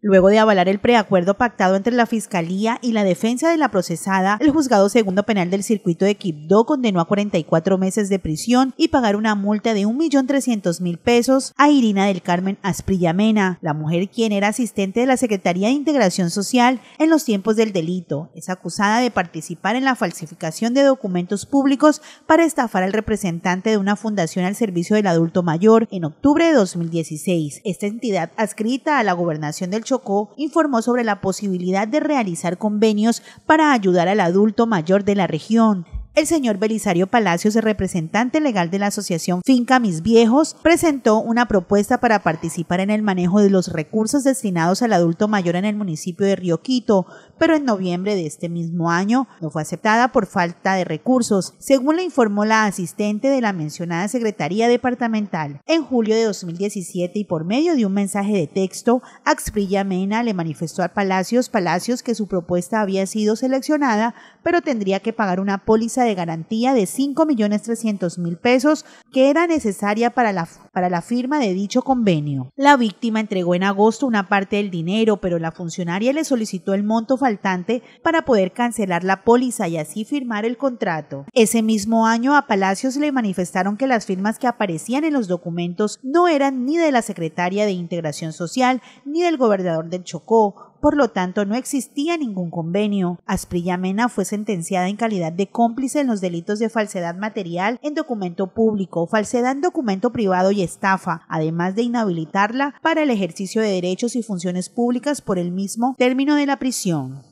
Luego de avalar el preacuerdo pactado entre la Fiscalía y la defensa de la procesada, el juzgado segundo penal del circuito de Quibdó condenó a 44 meses de prisión y pagar una multa de 1.300.000 pesos a Irina del Carmen Asprillamena, la mujer quien era asistente de la Secretaría de Integración Social en los tiempos del delito. Es acusada de participar en la falsificación de documentos públicos para estafar al representante de una fundación al servicio del adulto mayor en octubre de 2016. Esta entidad adscrita a la gobernación del Chocó informó sobre la posibilidad de realizar convenios para ayudar al adulto mayor de la región. El señor Belisario Palacios, representante legal de la asociación Finca Mis Viejos, presentó una propuesta para participar en el manejo de los recursos destinados al adulto mayor en el municipio de Río Quito, pero en noviembre de este mismo año no fue aceptada por falta de recursos, según le informó la asistente de la mencionada Secretaría Departamental. En julio de 2017 y por medio de un mensaje de texto, Axprilla Mena le manifestó a Palacios Palacios que su propuesta había sido seleccionada, pero tendría que pagar una póliza de garantía de 5.300.000 pesos que era necesaria para la, para la firma de dicho convenio. La víctima entregó en agosto una parte del dinero, pero la funcionaria le solicitó el monto para poder cancelar la póliza y así firmar el contrato. Ese mismo año a Palacios le manifestaron que las firmas que aparecían en los documentos no eran ni de la secretaria de Integración Social ni del gobernador del Chocó, por lo tanto, no existía ningún convenio. Asprilla fue sentenciada en calidad de cómplice en los delitos de falsedad material en documento público, falsedad en documento privado y estafa, además de inhabilitarla para el ejercicio de derechos y funciones públicas por el mismo término de la prisión.